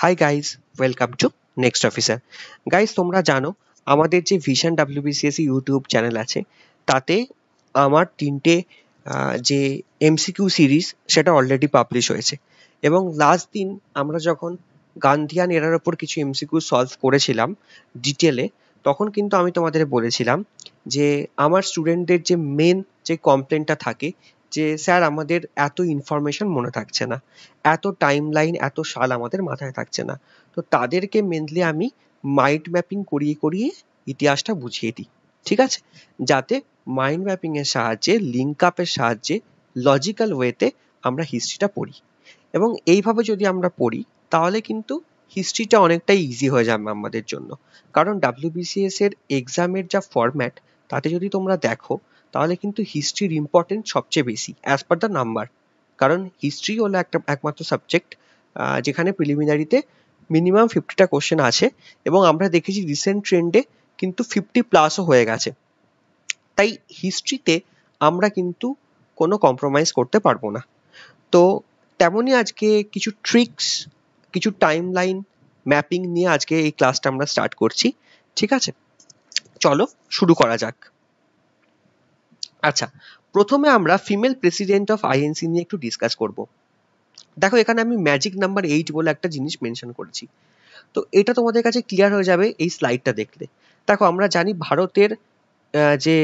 high guys welcome to next officer guys তোমরা জানো আমাদের যে ভিশন ডাব্লিউবিসিএসি ইউটিউব চ্যানেল আছে তাতে আমার তিনটে যে এমসিকিউ সিরিজ সেটা অলরেডি পাবলিশ হয়েছে এবং লাস্ট দিন আমরা যখন গান্ধিয়ান এরার ওপর কিছু এমসিকিউ সলভ করেছিলাম ডিটেলে তখন কিন্তু আমি তোমাদের বলেছিলাম যে আমার স্টুডেন্টদের যে মেন যে কমপ্লেনটা থাকে যে স্যার আমাদের এত ইনফরমেশন মনে থাকছে না এত টাইম লাইন এত সাল আমাদের মাথায় থাকছে না তো তাদেরকে মেনলি আমি মাইন্ড ম্যাপিং করিয়ে করিয়ে ইতিহাসটা বুঝিয়ে দিই ঠিক আছে যাতে মাইন্ড ম্যাপিং এর সাহায্যে লিঙ্ক আপের সাহায্যে লজিক্যাল ওয়েতে আমরা হিস্ট্রিটা পড়ি এবং এইভাবে যদি আমরা পড়ি তাহলে কিন্তু হিস্ট্রিটা অনেকটাই ইজি হয়ে যাবে আমাদের জন্য কারণ ডাব্লিউবিসিএস এর এক্সামের যা ফরম্যাট তাতে যদি তোমরা দেখো তাহলে কিন্তু হিস্ট্রির ইম্পর্টেন্স সবচেয়ে বেশি অ্যাজ পার দ্য নাম্বার কারণ হিস্ট্রি হলো একটা একমাত্র সাবজেক্ট যেখানে প্রিলিমিনারিতে মিনিমাম ফিফটিটা কোশ্চেন আছে এবং আমরা দেখেছি রিসেন্ট ট্রেন্ডে কিন্তু ফিফটি প্লাসও হয়ে গেছে তাই হিস্ট্রিতে আমরা কিন্তু কোনো কম্প্রোমাইজ করতে পারবো না তো তেমনই আজকে কিছু ট্রিক্স কিছু টাইম লাইন ম্যাপিং নিয়ে আজকে এই ক্লাসটা আমরা স্টার্ট করছি ঠিক আছে চলো শুরু করা যাক আচ্ছা প্রথমে আমরা ফিমেল প্রেসিডেন্ট অফ আইএনসি নিয়ে একটু ডিসকাস করব দেখো এখানে আমি ম্যাজিক নাম্বার এইট বলে একটা জিনিস মেনশন করেছি তো এটা তোমাদের কাছে ক্লিয়ার হয়ে যাবে এই স্লাইডটা দেখলে দেখো আমরা জানি ভারতের যে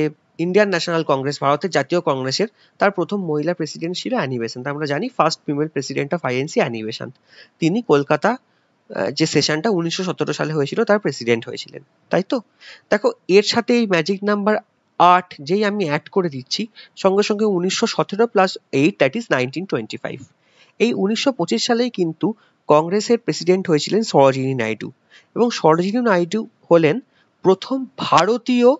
ইন্ডিয়ান ন্যাশনাল কংগ্রেস ভারতের জাতীয় কংগ্রেসের তার প্রথম মহিলা প্রেসিডেন্ট ছিল অ্যানি তা আমরা জানি first female president of INC Annie তিনি কলকাতা যে সেশনটা উনিশশো সতেরো সালে হয়েছিল তার প্রেসিডেন্ট হয়েছিলেন তাই তো দেখো এর সাথে এই ম্যাজিক নাম্বার আট যেই আমি অ্যাড করে দিচ্ছি সঙ্গে সঙ্গে উনিশশো সতেরো plus eight that is nineteen twenty five এই উনিশশো পঁচিশ সালেই কিন্তু কংগ্রেসের প্রেসিডেন্ট হয়েছিলেন সরোজিনী নাইডু এবং সরোজিনী নাইডু হলেন প্রথম ভারতীয়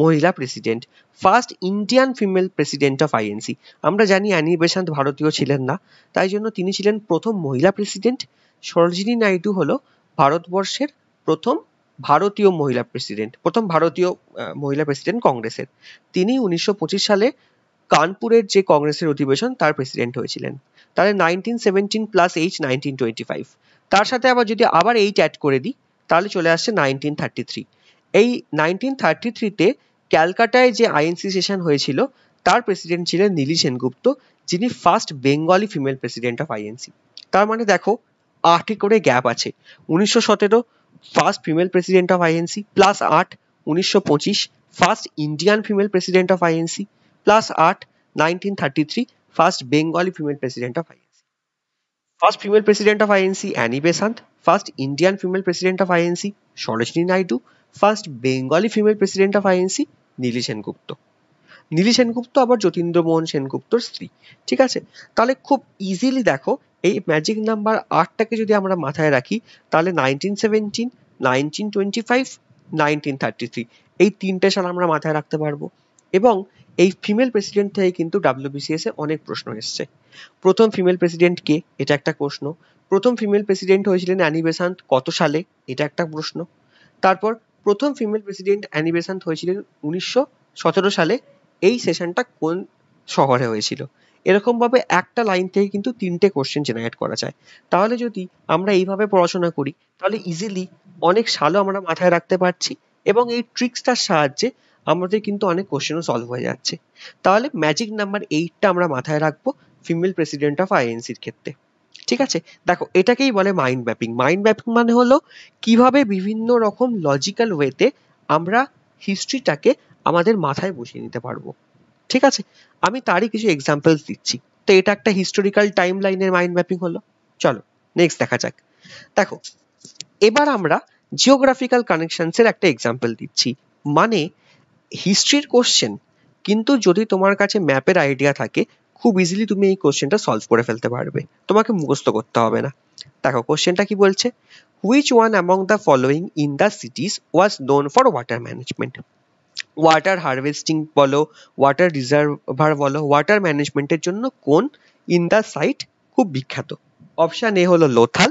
মহিলা president first Indian female president of INC আমরা জানি অ্যানি বেসান্ত ভারতীয় ছিলেন না তাই জন্য তিনি ছিলেন প্রথম মহিলা প্রেসিডেন্ট সরোজিনী নাইডু হল ভারতবর্ষের প্রথম ভারতীয় মহিলা প্রেসিডেন্ট প্রথম ভারতীয় মহিলা প্রেসিডেন্ট কংগ্রেসের তিনি উনিশশো সালে কানপুরের যে কংগ্রেসের অধিবেশন তার প্রেসিডেন্ট হয়েছিলেন তাহলে nineteen seventeen plus eight nineteen twenty five তার সাথে আবার যদি আবার এইট অ্যাড করে দিই তাহলে চলে আসছে নাইনটিন থার্টি থ্রি এই নাইনটিন থার্টি থ্রিতে ক্যালকাটায় যে আইএনসি সেশন হয়েছিল তার প্রেসিডেন্ট ছিলেন নীলি সেনগুপ্ত যিনি first Bengali female president of INC তার মানে দেখো আটটি করে গ্যাপ আছে উনিশশো সতেরো first female president of INC plus আট উনিশশো পঁচিশ first Indian female president of INC plus আট nineteen thirty three first Bengali female president of INC first female president of INC Annie Besant first Indian female president of INC Sarojini Naidu first Bengali female president of INC Nellie Sengupta Nellie Sengupta আবার যতীন্দ্রমোহন সেনগুপ্তর স্ত্রী ঠিক আছে তাহলে খুব easily দেখো এই magic number আটটাকে যদি আমরা মাথায় রাখি তাহলে nineteen seventeen nineteen twenty five nineteen thirty three এই তিনটে সাল আমরা মাথায় রাখতে পারবো এবং এই ফিমেল প্রেসিডেন্ট থেকে কিন্তু ডাব্লিউবিসিএস এ অনেক প্রশ্ন এসছে প্রথম ফিমেল প্রেসিডেন্ট কে এটা একটা প্রশ্ন প্রথম ফিমেল প্রেসিডেন্ট হয়েছিলেন অ্যানি বেসান্ত কত সালে এটা একটা প্রশ্ন তারপর প্রথম ফিমেল প্রেসিডেন্ট অ্যানি বেসান্ত হয়েছিলেন উনিশশো সতেরো সালে এই সেশনটা কোন শহরে হয়েছিল এরকমভাবে একটা লাইন থেকে কিন্তু তিনটে কোশ্চেন জেনারেট করা যায় তাহলে যদি আমরা এইভাবে পড়াশোনা করি তাহলে ইজিলি অনেক সালও আমরা মাথায় রাখতে পারছি এবং এই ট্রিক্সটার সাহায্যে আমাদের কিন্তু অনেক কোশ্চেনও সলভ হয়ে যাচ্ছে তাহলে ম্যাজিক নাম্বার এইটটা আমরা মাথায় রাখবো ফিমেল প্রেসিডেন্ট অফ আইএনসির ক্ষেত্রে ঠিক আছে দেখো এটাকেই বলে মাইন্ড ম্যাপিং মাইন্ড ম্যাপিং মানে হলো কিভাবে বিভিন্ন রকম লজিক্যাল ওয়েতে আমরা হিস্ট্রিটাকে আমাদের মাথায় বসিয়ে নিতে পারবো ঠিক আছে আমি তারই কিছু এক্সাম্পলস দিচ্ছি তো এটা একটা হিস্টোরিক্যাল টাইম লাইনের মাইন্ড ম্যাপিং হলো চলো নেক্সট দেখা যাক দেখো এবার আমরা জিওগ্রাফিক্যাল কানেকশনসের একটা এক্সাম্পল দিচ্ছি মানে হিস্ট্রির কোশ্চেন কিন্তু যদি তোমার কাছে ম্যাপের আইডিয়া থাকে খুব ইজিলি তুমি এই কোশ্চেনটা সলভ করে ফেলতে পারবে তোমাকে মুখস্থ করতে হবে না দেখো কোশ্চেনটা কি বলছে which one among the following in the cities was known for water management water harvesting বলো ওয়াটার রিজার্ভার বলো ওয়াটার ম্যানেজমেন্টের জন্য কোন ইন দ্য সাইট খুব বিখ্যাত অপশান এ হলো Lothal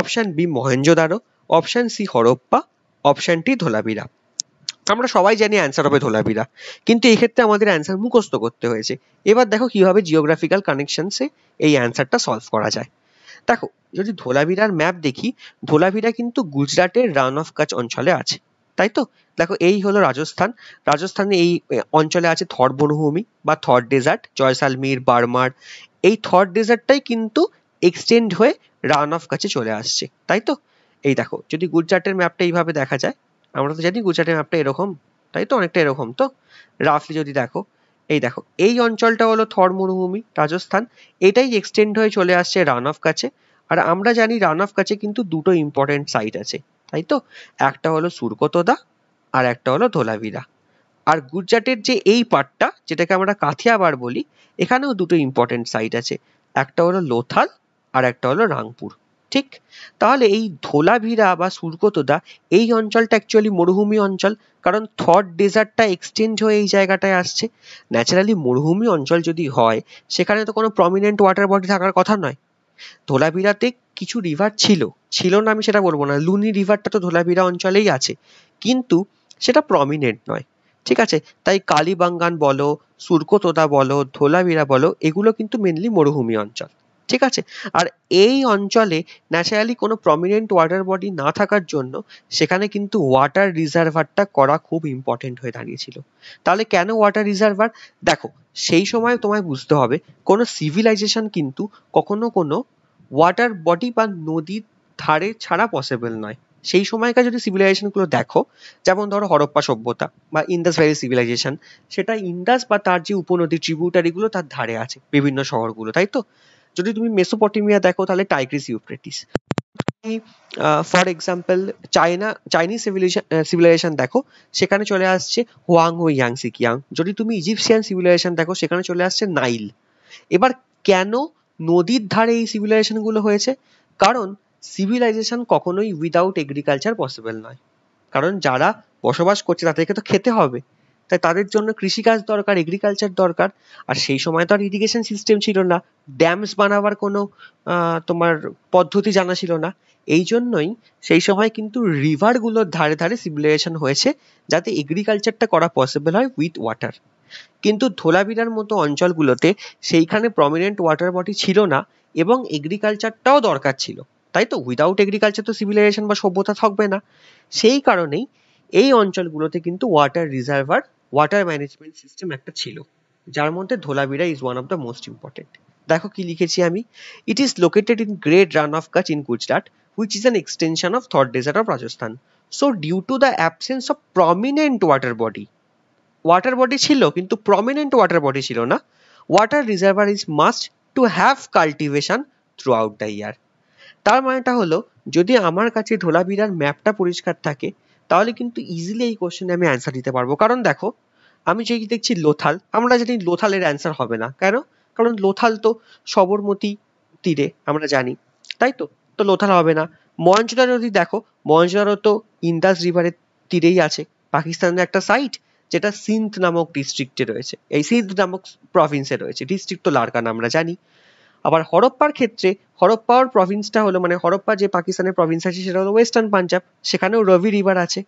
option B Mohenjodaro option C Harappa option D Dholavira আমরা সবাই জানি অ্যান্সার হবে ধোলাবিরা কিন্তু এই ক্ষেত্রে আমাদের অ্যান্সার মুখস্থ করতে হয়েছে এবার দেখো কিভাবে জিওগ্রাফিক্যাল কানেকশনসে এই অ্যান্সারটা সলভ করা যায় দেখো যদি ধোলাবিরার ম্যাপ দেখি ধোলাবিরা কিন্তু গুজরাটের রান অফ কাচ অঞ্চলে আছে তাই তো দেখো এই হলো রাজস্থান রাজস্থানে এই অঞ্চলে আছে থর বনভূমি বা থর ডেজার্ট জয়সালমির বার্মার এই থর ডেজার্টটাই কিন্তু এক্সটেন্ড হয়ে রান অফ কাছে চলে আসছে তাই তো এই দেখো যদি গুজরাটের ম্যাপটা এইভাবে দেখা যায় আমরা তো জানি গুজরাটের ম্যাপটা এরকম তাই তো অনেকটা এরকম তো রাফলি যদি দেখো এই দেখো এই অঞ্চলটা হলো থর মরুভূমি রাজস্থান এটাই এক্সটেন্ড হয়ে চলে আসছে রান অফ কাছে আর আমরা জানি রান অফ কাছে কিন্তু দুটো ইম্পর্টেন্ট সাইট আছে তাই তো একটা হলো সুরকতদা আর একটা হলো ধোলাভিরা আর গুজরাটের যে এই পার্টটা যেটাকে আমরা কাথিয়াবার বলি এখানেও দুটো ইম্পর্টেন্ট সাইট আছে একটা হলো লোথাল আর একটা হলো রাংপুর ঠিক তাহলে এই ধোলাভিরা বা সুরকতদা এই অঞ্চলটা অ্যাকচুয়ালি মরুভূমি অঞ্চল কারণ থট ডেজার্টটা এক্সটেন্ড হয়ে এই জায়গাটায় আসছে ন্যাচারালি মরুভূমি অঞ্চল যদি হয় সেখানে তো কোনো প্রমিনেন্ট ওয়াটার বডি থাকার কথা নয় ধোলাভিরাতে কিছু রিভার ছিল ছিল না আমি সেটা বলবো না লুনি রিভারটা তো ধোলাভিরা অঞ্চলেই আছে কিন্তু সেটা প্রমিনেন্ট নয় ঠিক আছে তাই কালিবাঙ্গান বলো সুরকোতোদা বলো ধোলাভিরা বলো এগুলো কিন্তু মেনলি মরুভূমি অঞ্চল ঠিক আছে আর এই অঞ্চলে ন্যাচারালি কোনো প্রমিনেন্ট ওয়াটার বডি না থাকার জন্য সেখানে কিন্তু ওয়াটার রিজার্ভারটা করা খুব ইম্পর্টেন্ট হয়ে দাঁড়িয়েছিল তাহলে কেন ওয়াটার রিজার্ভার দেখো সেই সময় তোমায় বুঝতে হবে কোনো সিভিলাইজেশন কিন্তু কখনো কোনো ওয়াটার বডি বা নদীর ধারে ছাড়া পসিবল নয় সেই সময়কার যদি সিভিলাইজেশনগুলো দেখো যেমন ধরো হরপ্পা সভ্যতা বা ইন্দাস ভ্যালি সিভিলাইজেশন সেটা ইন্দাস বা তার যে উপনদী ট্রিবিউটারিগুলো তার ধারে আছে বিভিন্ন শহরগুলো তাই তো যদি তুমি মেসোপটেমিয়া দেখো তাহলে Tigris Euphrates for example China Chinese civilization দেখো সেখানে চলে আসছে হোয়াং ও ইয়াং সিকিয়াং যদি তুমি ইজিপশিয়ান সিভিলাইজেশন দেখো সেখানে চলে আসছে নাইল এবার কেন নদীর ধারে এই সিভিলাইজেশনগুলো হয়েছে কারণ সিভিলাইজেশন কখনোই উইদাউট এগ্রিকালচার পসিবল নয় কারণ যারা বসবাস করছে তাদেরকে তো খেতে হবে তাই তাদের জন্য কৃষিকাজ দরকার এগ্রিকালচার দরকার আর সেই সময় তো আর ইরিগেশন সিস্টেম ছিল না ড্যামস বানাবার কোনো তোমার পদ্ধতি জানা ছিল না এই জন্যই সেই সময় কিন্তু রিভারগুলোর ধারে ধারে সিভিলাইজেশন হয়েছে যাতে এগ্রিকালচারটা করা পসিবল হয় উইথ ওয়াটার কিন্তু ধোলাবিরার মতো অঞ্চলগুলোতে সেইখানে প্রমিনেন্ট ওয়াটার বডি ছিল না এবং এগ্রিকালচারটাও দরকার ছিল তাই তো উইদাউট এগ্রিকালচার তো সিভিলাইজেশন বা সভ্যতা থাকবে না সেই কারণেই এই অঞ্চলগুলোতে কিন্তু water reservoir water management system একটা ছিল যার মধ্যে Dholavira is one of the most important দেখো কি লিখেছি আমি it is located in great Rann of Kutch in Gujarat which is an extension of Thar desert of Rajasthan so due to the absence of prominent water body water body ছিল কিন্তু prominent water body ছিল না water reservoir is must to have cultivation through out the year তার মানেটা হলো যদি আমার কাছে ধোলাবিরার ম্যাপটা পরিষ্কার থাকে তাহলে কিন্তু ইজিলি এই কোশ্চেনে আমি অ্যান্সার দিতে পারবো কারণ দেখো আমি যেই দেখছি লোথাল আমরা জানি লোথালের অ্যান্সার হবে না কেন কারণ লোথাল তো সবরমতী তীরে আমরা জানি তাই তো তো লোথাল হবে না মহেঞ্জোদারো যদি দেখো মহেঞ্জোদারো তো ইন্দাস রিভারের তীরেই আছে পাকিস্তানের একটা সাইট যেটা সিন্ধ নামক ডিস্ট্রিক্টে রয়েছে এই সিন্ধ নামক প্রভিন্সে রয়েছে ডিস্ট্রিক্ট তো লারকান আমরা জানি আবার হরপ্পার ক্ষেত্রে হরপ্পার প্রভিন্সটা হলো মানে হরপ্পা যে পাকিস্তানের প্রভিন্স আছে সেটা হলো ওয়েস্টার্ন পাঞ্জাব সেখানেও রবি রিভার আছে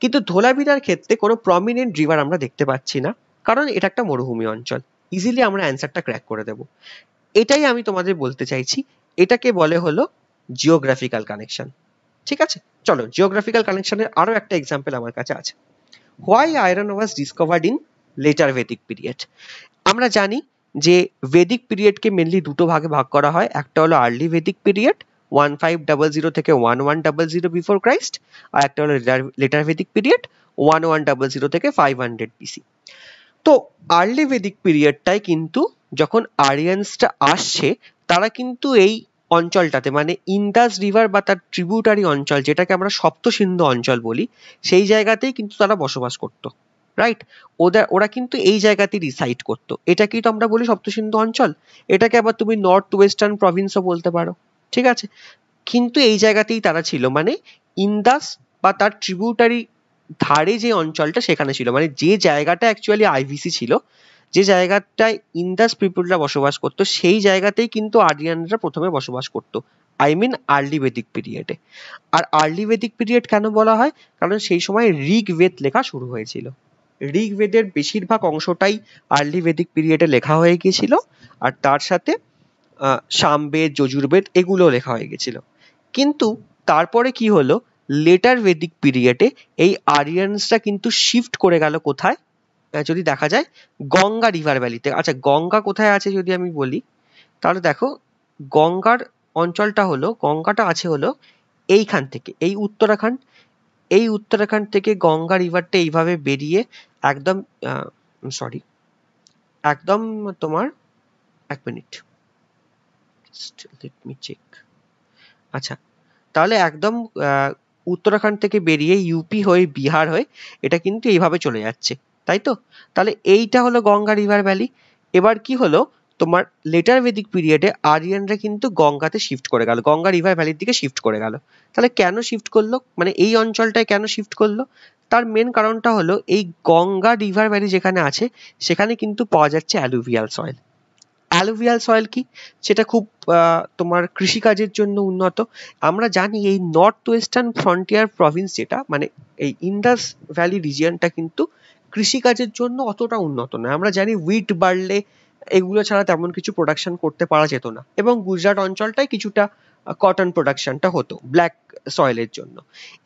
কিন্তু ধোলাভিরার ক্ষেত্রে কোনো প্রমিনেন্ট রিভার আমরা দেখতে পাচ্ছি না কারণ এটা একটা মরুভূমি অঞ্চল ইজিলি আমরা অ্যান্সারটা ক্র্যাক করে দেব এটাই আমি তোমাদের বলতে চাইছি এটাকে বলে হলো জিওগ্রাফিক্যাল কানেকশন ঠিক আছে চলো জিওগ্রাফিক্যাল কানেকশনের আরও একটা এক্সাম্পল আমার কাছে আছে why iron was discovered in later Vedic period আমরা জানি যে ভেদিক পিরিয়ডকে মেনলি দুটো ভাগে ভাগ করা হয় একটা হলো early Vedic period one five double zero থেকে one one double zero before Christ আর একটা হলো later Vedic period one one double zero থেকে ফাইভ হান্ড্রেড বিসি তো আর্লি ভেদিক পিরিয়ডটাই কিন্তু যখন আরিয়ানসটা আসছে তারা কিন্তু এই অঞ্চলটাতে মানে ইন্দাস রিভার বা তার ট্রিবিউটারি অঞ্চল যেটাকে আমরা সপ্ত সিন্ধু অঞ্চল বলি সেই জায়গাতেই কিন্তু তারা বসবাস করতো রাইট ওদের ওরা কিন্তু এই জায়গাতে রিসাইড করতো এটাকেই তো আমরা বলি সপ্তসিন্ধু অঞ্চল এটাকে আবার তুমি নর্থ ওয়েস্টার্ন প্রভিন্সও বলতে পারো ঠিক আছে কিন্তু এই জায়গাতেই তারা ছিল মানে ইন্দাস বা তার ট্রিবিউটারি ধারে যে অঞ্চলটা সেখানে ছিল মানে যে জায়গাটা অ্যাকচুয়ালি আইভিসি ছিল যে জায়গাটায় ইন্দাস পিপুলরা বসবাস করতো সেই জায়গাতেই কিন্তু আরিয়ানরা প্রথমে বসবাস করত আই মিন আর্লি বেদিক পিরিয়ডে আর আর্লি বেদিক পিরিয়ড কেন বলা হয় কারণ সেই সময় ঋগ বেদ লেখা শুরু হয়েছিল ঋগ্বেদের বেশিরভাগ অংশটাই আর্লি বেদিক পিরিয়ডে লেখা হয়ে গিয়েছিল আর তার সাথে সামবেদ যজুর্বেদ এগুলো লেখা হয়ে গেছিল কিন্তু তারপরে কি হলো লেটার বেদিক পিরিয়ডে এই আরিয়ানসটা কিন্তু শিফট করে গেল কোথায় যদি দেখা যায় গঙ্গা রিভার ভ্যালিতে আচ্ছা গঙ্গা কোথায় আছে যদি আমি বলি তাহলে দেখো গঙ্গার অঞ্চলটা হলো গঙ্গাটা আছে হলো এইখান থেকে এই উত্তরাখণ্ড এই উত্তরাখণ্ড থেকে গঙ্গা রিভারটা এইভাবে বেরিয়ে একদম সরি একদম তোমার এক মিনিট আচ্ছা তাহলে একদম উত্তরাখণ্ড থেকে বেরিয়ে ইউপি হয়ে বিহার হয়ে এটা কিন্তু এইভাবে চলে যাচ্ছে তাই তো তাহলে এইটা হলো গঙ্গা রিভার ভ্যালি এবার কি হলো তোমার লেটার বেদিক পিরিয়ডে আরিয়ানরা কিন্তু গঙ্গাতে শিফট করে গেল গঙ্গা রিভার ভ্যালির দিকে শিফট করে গেল তাহলে কেন শিফট করলো মানে এই অঞ্চলটায় কেন শিফট করলো তার মেন কারণটা হলো এই গঙ্গা রিভার ভ্যালি যেখানে আছে সেখানে কিন্তু পাওয়া যাচ্ছে অ্যালুভিয়াল সয়েল অ্যালুভিয়াল সয়েল কি সেটা খুব তোমার কৃষিকাজের জন্য উন্নত আমরা জানি এই নর্থ ওয়েস্টার্ন ফ্রন্টিয়ার প্রভিন্স যেটা মানে এই ইন্ডাস ভ্যালি রিজিয়নটা কিন্তু কৃষিকাজের জন্য অতটা উন্নত নয় আমরা জানি উইট বাড়লে এগুলো ছাড়া তেমন কিছু প্রোডাকশন করতে পারা যেত না এবং গুজরাট অঞ্চলটায় কিছুটা কটন প্রোডাকশনটা হতো ব্ল্যাক সয়েলের জন্য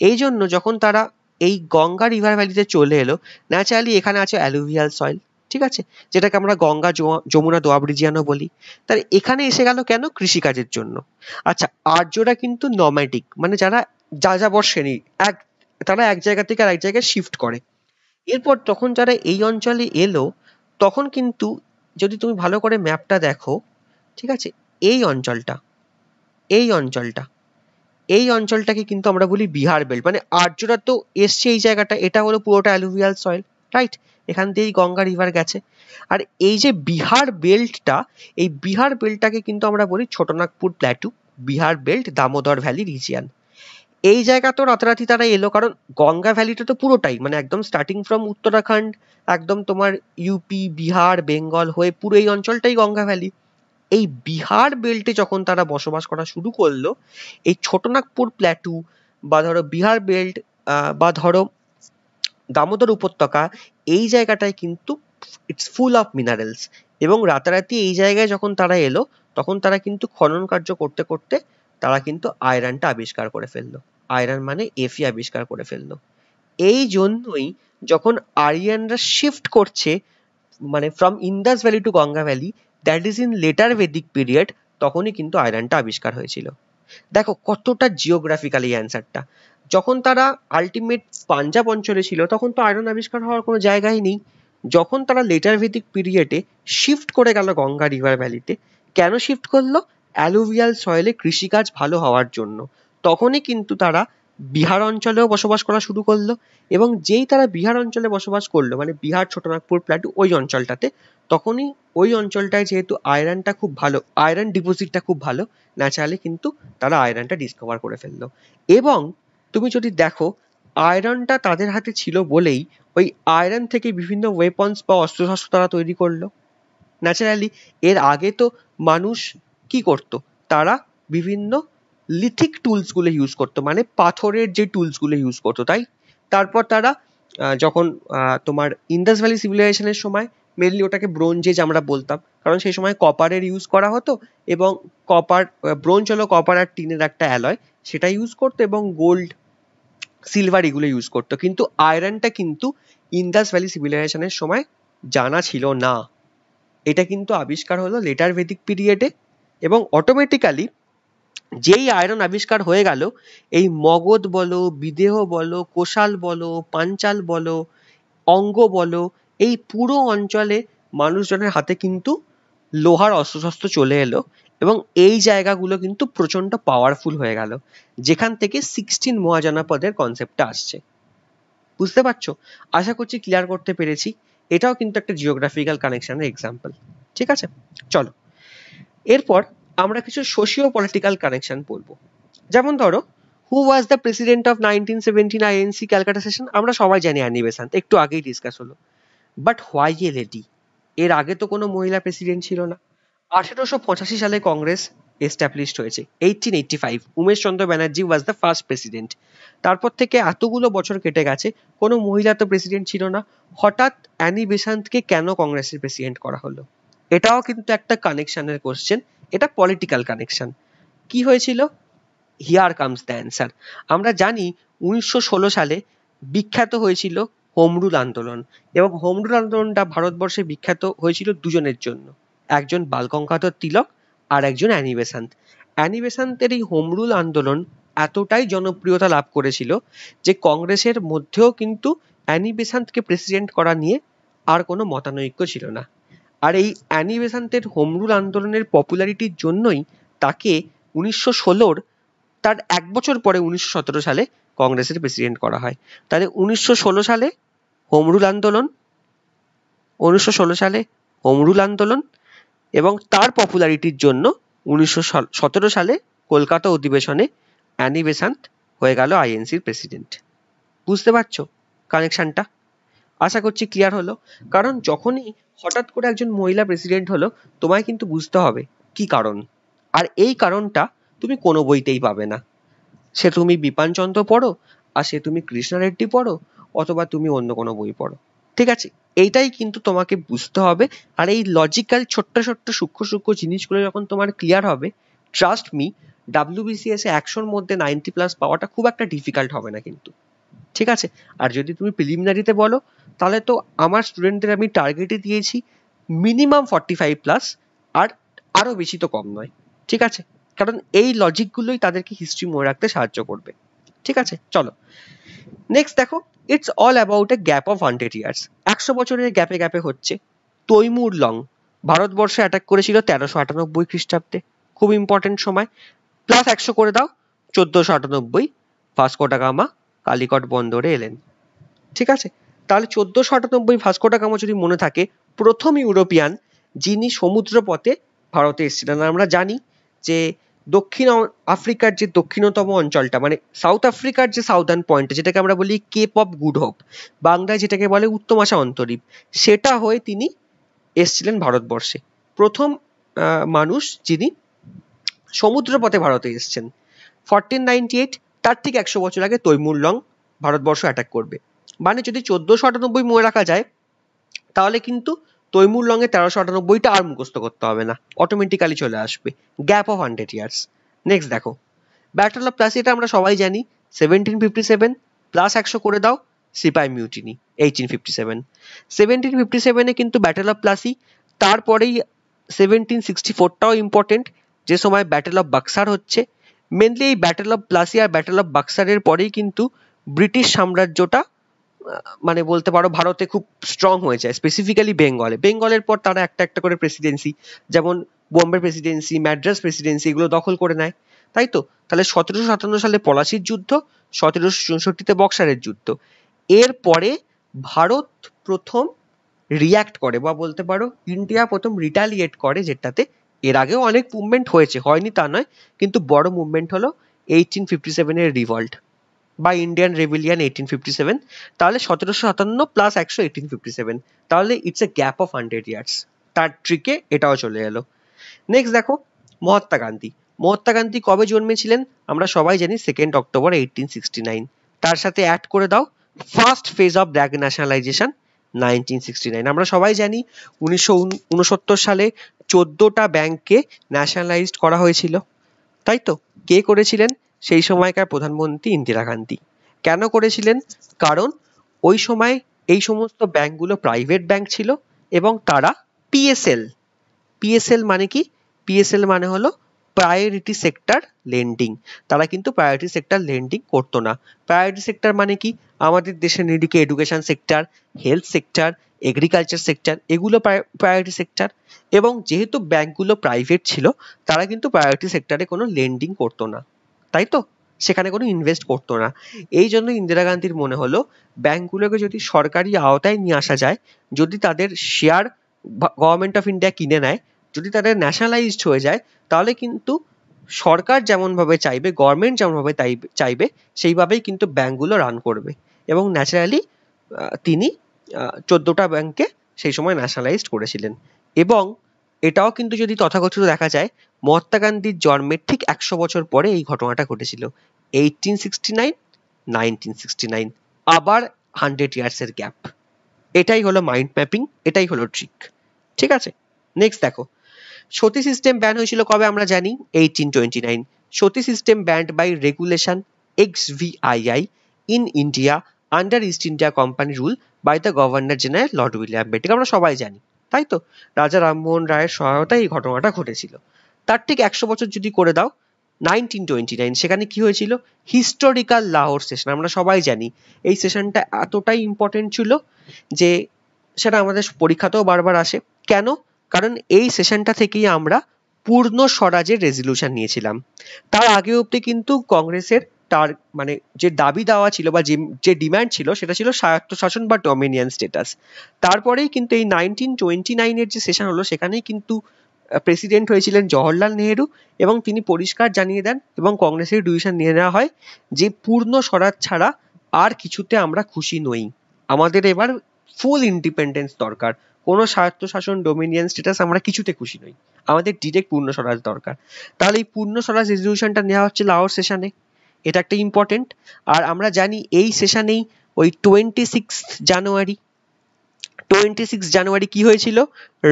এই জন্য যখন তারা এই গঙ্গা রিভার ভ্যালিতে চলে এলো ন্যাচারালি এখানে আছে অ্যালুভিয়াল সয়েল ঠিক আছে যেটাকে আমরা গঙ্গা যমুনা দোয়াব বলি তার এখানে এসে গেল কেন কৃষিকাজের জন্য আচ্ছা আর্যরা কিন্তু নমেটিক মানে যারা যা যাবর শ্রেণী এক তারা এক জায়গা থেকে আর এক জায়গায় শিফট করে এরপর তখন যারা এই অঞ্চলে এলো তখন কিন্তু যদি তুমি ভালো করে ম্যাপটা দেখো ঠিক আছে এই অঞ্চলটা এই অঞ্চলটা এই অঞ্চলটাকে কিন্তু আমরা বলি বিহার বেল্ট মানে আর্যরা তো এসছে এই জায়গাটা এটা হলো পুরোটা অ্যালুভিয়াল সয়েল রাইট এখান দিয়েই গঙ্গা রিভার গেছে আর এই যে বিহার বেল্টটা এই বিহার বেল্টটাকে কিন্তু আমরা বলি Chotanagpur plateau Bihar belt Damodar valley region এই জায়গা তো রাতারাতি তারা এলো কারণ গঙ্গা ভ্যালিটা তো পুরোটাই মানে একদম স্টার্টিং ফ্রম উত্তরাখণ্ড একদম তোমার ইউপি বিহার বেঙ্গল হয়ে পুরো এই অঞ্চলটাই গঙ্গা ভ্যালি এই বিহার বেল্টে যখন তারা বসবাস করা শুরু করলো এই ছোটনাগপুর প্ল্যাটু বা ধরো বিহার বেল্ট বা ধরো দামোদর উপত্যকা এই জায়গাটায় কিন্তু ইটস ফুল অফ মিনারেলস এবং রাতারাতি এই জায়গায় যখন তারা এলো তখন তারা কিন্তু খনন কার্য করতে করতে তারা কিন্তু আয়রনটা আবিষ্কার করে ফেললো আয়রন মানে এফি আবিষ্কার করে ফেললো এই জন্যই যখন আরিয়ানরা শিফট করছে মানে from Indus valley to Ganga valley that is in later Vedic period তখনই কিন্তু আয়রনটা আবিষ্কার হয়েছিল দেখো কতটা এই অ্যান্সারটা যখন তারা আলটিমেট পাঞ্জাব অঞ্চলে ছিল তখন তো আয়রন আবিষ্কার হওয়ার কোনো জায়গাই নেই যখন তারা লেটার ভেদিক পিরিয়ডে শিফট করে গেল গঙ্গা রিভার ভ্যালিতে কেন শিফট করলো অ্যালুভিয়াল সয়েলে কৃষিকাজ ভালো হওয়ার জন্য তখনই কিন্তু তারা বিহার অঞ্চলেও বসবাস করা শুরু করলো এবং যেই তারা বিহার অঞ্চলে বসবাস করলো মানে বিহার ছোটনাগপুর প্লাটু ওই অঞ্চলটাতে তখনই ওই অঞ্চলটায় যেহেতু আয়রনটা খুব ভালো আয়রন ডিপোজিটটা খুব ভালো ন্যাচারালি কিন্তু তারা আয়রনটা ডিসকভার করে ফেললো এবং তুমি যদি দেখো আয়রনটা তাদের হাতে ছিল বলেই ওই আয়রন থেকে বিভিন্ন ওয়েপন্স বা অস্ত্রশস্ত্র তারা তৈরি করলো ন্যাচারালি এর আগে তো মানুষ কি করত তারা বিভিন্ন লিথিক টুলসগুলো ইউজ করতো মানে পাথরের যে টুলসগুলো ইউজ করতো তাই তারপর তারা যখন তোমার ইন্দাস ভ্যালি সিভিলাইজেশনের সময় মেনলি ওটাকে ব্রোঞ্জ এজ আমরা বলতাম কারণ সেই সময় কপারের ইউজ করা হতো এবং কপার ব্রোঞ্জ হলো কপার আর টিনের একটা অ্যালয় সেটা ইউজ করতো এবং গোল্ড সিলভার এগুলো ইউজ করতো কিন্তু আয়রনটা কিন্তু ইন্দাস ভ্যালি সিভিলাইজেশনের সময় জানা ছিল না এটা কিন্তু আবিষ্কার হলো লেটার ভেদিক পিরিয়ডে এবং অটোমেটিক্যালি যেই আয়রন আবিষ্কার হয়ে গেল এই মগধ বলো বিদেহ বলো কোষাল বলো পাঞ্চাল বলো অঙ্গ বলো এই পুরো অঞ্চলে মানুষজনের হাতে কিন্তু লোহার অস্ত্রশস্ত্র চলে এলো এবং এই জায়গাগুলো কিন্তু প্রচন্ড পাওয়ারফুল হয়ে গেল যেখান থেকে সিক্সটিন মহাজনপদের কনসেপ্টটা আসছে বুঝতে পারছো আশা করছি ক্লিয়ার করতে পেরেছি এটাও কিন্তু একটা জিওগ্রাফিক্যাল কানেকশনের এক্সাম্পল ঠিক আছে চলো এরপর আমরা কিছু সোশিও পলিটিক্যাল কানেকশন পড়ব যেমন ধরো who was the president of nineteen seventeen INC Calcutta session আমরা সবাই জানি অ্যানি বেসান্ত একটু আগেই ডিসকাস হলো বাট হোয়াই এ লেডি এর আগে তো কোনো মহিলা প্রেসিডেন্ট ছিল না আঠেরোশো পঁচাশি সালে কংগ্রেস এস্টাবলিশড হয়েছে eighteen eighty five Umesh Chandra Banerjee was the first president তারপর থেকে এতগুলো বছর কেটে গেছে কোনো মহিলা তো প্রেসিডেন্ট ছিল না হঠাৎ অ্যানি বেসান্তকে কেন কংগ্রেসের প্রেসিডেন্ট করা হলো এটাও কিন্তু একটা কানেকশানের কোশ্চেন এটা পলিটিক্যাল কানেকশন কি হয়েছিল হিয়ার কামস দ্য অ্যান্সার আমরা জানি উনিশশো সালে বিখ্যাত হয়েছিল হোমরুল আন্দোলন এবং হোমরুল আন্দোলনটা ভারতবর্ষে বিখ্যাত হয়েছিল দুজনের জন্য একজন বালগঙ্গাধর তিলক আর একজন অ্যানি বেসান্ত অ্যানি বেসান্তের এই হোমরুল আন্দোলন এতটাই জনপ্রিয়তা লাভ করেছিল যে কংগ্রেসের মধ্যেও কিন্তু অ্যানি বেসান্তকে প্রেসিডেন্ট করা নিয়ে আর কোনো মতানৈক্য ছিল না আর এই অ্যানি বেসান্তের হোম রুল আন্দোলনের পপুলারিটির জন্যই তাকে উনিশশো ষোলোর তার এক বছর পরে উনিশশো সতেরো সালে কংগ্রেসের প্রেসিডেন্ট করা হয় তাহলে উনিশশো ষোলো সালে হোম রুল আন্দোলন উনিশশো ষোলো সালে হোম রুল আন্দোলন এবং তার পপুলারিটির জন্য উনিশশো সতেরো সালে কলকাতা অধিবেশনে অ্যানি বেসান্ত হয়ে গেল আইএনসির প্রেসিডেন্ট বুঝতে পারছো কানেকশনটা আশা করছি ক্লিয়ার হলো কারণ যখনই হঠাৎ করে একজন মহিলা প্রেসিডেন্ট হলো তোমায় কিন্তু বুঝতে হবে কি কারণ আর এই কারণটা তুমি কোনো বইতেই পাবে না সে তুমি বিপাঞ্চন্দ্র পড়ো আর সে তুমি কৃষ্ণা রেড্ডি পড়ো অথবা তুমি অন্য কোনো বই পড়ো ঠিক আছে এইটাই কিন্তু তোমাকে বুঝতে হবে আর এই লজিক্যাল ছোট্ট ছোট্ট সূক্ষ্ম সূক্ষ্ম জিনিসগুলো যখন তোমার ক্লিয়ার হবে ট্রাস্ট মি ডাব্লিউবিসিএস এ একশোর মধ্যে নাইনটি প্লাস পাওয়াটা খুব একটা ডিফিকাল্ট হবে না কিন্তু ঠিক আছে আর যদি তুমি প্রিলিমিনারিতে বলো তাহলে তো আমার স্টুডেন্টদের আমি টার্গেটে দিয়েছি মিনিমাম ফর্টি ফাইভ প্লাস আর আরও বেশি তো কম নয় ঠিক আছে কারণ এই লজিকগুলোই তাদেরকে হিস্ট্রি মনে রাখতে সাহায্য করবে ঠিক আছে চলো নেক্সট দেখো it's all about a gap of hundred years একশো বছরের গ্যাপে গ্যাপে হচ্ছে তৈমুর লং ভারতবর্ষে অ্যাটাক করেছিল তেরোশো আটানব্বই খ্রিস্টাব্দে খুব ইম্পর্টেন্ট সময় প্লাস একশো করে দাও চোদ্দোশো আটানব্বই ভাস্কোটাগামা কালিকট বন্দরে এলেন ঠিক আছে তাহলে চোদ্দশো আটানব্বই ভাস্কোটা গামা যদি মনে থাকে প্রথম ইউরোপিয়ান যিনি সমুদ্রপথে ভারতে এসেছিলেন আমরা জানি যে দক্ষিণ আফ্রিকার যে দক্ষিণতম অঞ্চলটা মানে সাউথ আফ্রিকার যে সাউদার্ন পয়েন্ট যেটাকে আমরা বলি কেপ অফ গুড হোপ বাংলায় যেটাকে বলে উত্তম আশা অন্তরীপ সেটা হয়ে তিনি এসছিলেন ভারতবর্ষে প্রথম মানুষ যিনি সমুদ্রপথে ভারতে এসছেন ফরটিন নাইনটি এইট তার ঠিক একশো বছর আগে তৈমুর লং ভারতবর্ষ অ্যাটাক করবে মানে যদি চোদ্দোশো আটানব্বই মনে রাখা যায় তাহলে কিন্তু তৈমুর লঙে তেরোশো আটানব্বইটা আর মুখস্থ করতে হবে না অটোমেটিক্যালি চলে আসবে gap of hundred years next দেখো ব্যাটল অফ প্লাসিটা আমরা সবাই জানি সেভেন্টিন ফিফটি সেভেন প্লাস একশো করে দাও sepoy mutiny eighteen fifty seven seventeen fifty সেভেনে কিন্তু ব্যাটেল অফ প্লাসি তারপরেই সেভেন্টিন সিক্সটি ফোরটাও ইম্পর্টেন্ট যে সময় ব্যাটেল অফ বাক্সার হচ্ছে মেনলি এই battle of Plassey battle of বাক্সারের পরেই কিন্তু ব্রিটিশ সাম্রাজ্যটা মানে বলতে পারো ভারতে খুব স্ট্রং হয়ে যায় স্পেসিফিক্যালি বেঙ্গলে বেঙ্গলের পর তারা একটা একটা করে প্রেসিডেন্সি যেমন বোম্বে প্রেসিডেন্সি ম্যাড্রাস প্রেসিডেন্সি এগুলো দখল করে নেয় তাই তো তাহলে সতেরোশো সাতান্ন সালে পলাশির যুদ্ধ সতেরোশো চৌষট্টিতে বক্সারের যুদ্ধ এরপরে ভারত প্রথম রিয়্যাক্ট করে বা বলতে পারো ইন্ডিয়া প্রথম রিটালিয়েট করে যেটাতে এর আগেও অনেক মুভমেন্ট হয়েছে হয়নি তা নয় কিন্তু বড় মুভমেন্ট হলো এইটিন ফিফটি সেভেনের রিভল্ট বা Indian rebellion eighteen fifty seven তাহলে সতেরোশো সাতান্ন প্লাস একশো এইটিন ফিফটি সেভেন তাহলে it's a gap of hundred years তার ট্রিকে এটাও চলে এলো নেক্সট দেখো মহাত্মা গান্ধী মহাত্মা গান্ধী কবে জন্মেছিলেন আমরা সবাই জানি second October eighteen sixty nine তার সাথে অ্যাড করে দাও first phase of bank nationalization আমরা সবাই জানি উনিশশো সালে চোদ্দোটা ব্যাংককে ন্যাশনালাইজড করা হয়েছিল তাই তো কে করেছিলেন সেই সময়কার প্রধানমন্ত্রী ইন্দিরা গান্ধী কেন করেছিলেন কারণ ওই সময় এই সমস্ত ব্যাংকগুলো প্রাইভেট ব্যাংক ছিল এবং তারা পিএসএল পিএসএল মানে কি পিএসএল মানে হলো প্রায়োরিটি সেক্টর লেন্ডিং তারা কিন্তু প্রায়োরিটি সেক্টর লেন্ডিং করতো না প্রায়োরিটি সেক্টর মানে কি আমাদের দেশের নিরিখে education sector health sector agriculture sector এগুলো প্রায়োরিটি সেক্টর এবং যেহেতু ব্যাংকগুলো প্রাইভেট ছিল তারা কিন্তু প্রায়োরিটি সেক্টরে কোনো লেন্ডিং করতো না তাই তো সেখানে কোনো ইনভেস্ট করতো না এই জন্য ইন্দিরা গান্ধীর মনে হলো ব্যাংকগুলোকে যদি সরকারি আওতায় নিয়ে আসা যায় যদি তাদের শেয়ার গভর্নমেন্ট অফ ইন্ডিয়া কিনে নেয় যদি তাদের ন্যাশনালাইজড হয়ে যায় তাহলে কিন্তু সরকার যেমনভাবে চাইবে গভর্নমেন্ট যেমনভাবে চাইবে সেইভাবেই কিন্তু ব্যাঙ্কগুলো রান করবে এবং ন্যাচারালি তিনি চোদ্দোটা ব্যাংকে সেই সময় ন্যাশনালাইজড করেছিলেন এবং এটাও কিন্তু যদি তথাকথিত দেখা যায় মহাত্মা গান্ধীর জন্মের ঠিক একশো বছর পরে এই ঘটনাটা ঘটেছিল eighteen sixty nine nineteen sixty nine আবার হান্ড্রেড ইয়ার্সের গ্যাপ এটাই হলো মাইন্ড ম্যাপিং এটাই হলো ট্রিক ঠিক আছে নেক্সট দেখো সতী সিস্টেম ব্যান হয়েছিল কবে আমরা জানি eighteen twenty nine sati system banned by regulation X VII in India under East India Company rule by the Governor General Lord William Bentinck আমরা সবাই জানি তাই তো রাজা রামমোহন রায়ের সহায়তায় এই ঘটনাটা ঘটেছিল তার ঠিক একশো বছর যদি করে দাও নাইনটিন টোয়েন্টি নাইন সেখানে কি হয়েছিল হিস্টোরিক্যাল লাহোর সেশন আমরা সবাই জানি এই সেশনটা এতটাই ইম্পর্টেন্ট ছিল যে সেটা আমাদের পরীক্ষাতেও বারবার আসে কেন কারণ এই সেশনটা থেকেই আমরা পূর্ণ স্বরাজের রেজলিউশন নিয়েছিলাম তার আগে অব্দি কিন্তু কংগ্রেসের তার মানে যে দাবি দেওয়া ছিল বা যে ডিম্যান্ড ছিল সেটা ছিল স্বায়ত্তশাসন বা ডমিনিয়ান স্টেটাস তারপরেই কিন্তু এই নাইনটিন টোয়েন্টি নাইনের যে সেশন হলো সেখানেই কিন্তু প্রেসিডেন্ট হয়েছিলেন জওহরলাল নেহেরু এবং তিনি পরিষ্কার জানিয়ে দেন এবং কংগ্রেসের ডিভিশন নিয়ে নেওয়া হয় যে পূর্ণ স্বরাজ ছাড়া আর কিছুতে আমরা খুশি নই আমাদের এবার ফুল ইন্ডিপেন্ডেন্স দরকার কোনো স্বায়ত্তশাসন ডোমিনিয়ান স্টেটাস আমরা কিছুতে খুশি নই আমাদের ডিরেক্ট পূর্ণ স্বরাজ দরকার তাহলে এই পূর্ণ স্বরাজ রেজলিউশনটা নেওয়া হচ্ছে লাহোর সেশনে এটা একটা ইম্পর্টেন্ট আর আমরা জানি এই সেশনেই ওই twenty six January twenty six January কি হয়েছিল